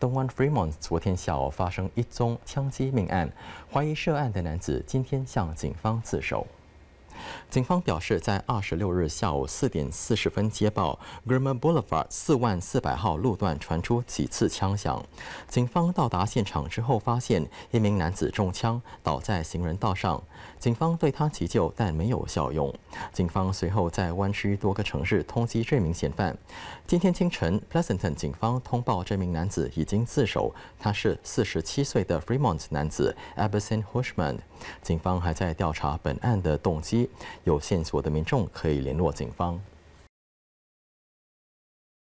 东湾 Fremont 昨天下午发生一宗枪击命案，怀疑涉案的男子今天向警方自首。警方表示，在二十六日下午四点四十分接报 g r i m m l r Boulevard 四万四百号路段传出几次枪响。警方到达现场之后，发现一名男子中枪，倒在行人道上。警方对他急救，但没有效用。警方随后在湾区多个城市通缉这名嫌犯。今天清晨，Pleasanton 警方通报，这名男子已经自首。他是四十七岁的 Fremont 男子 a b i a s i n h u s h m a n 警方还在调查本案的动机。有线索的民众可以联络警方。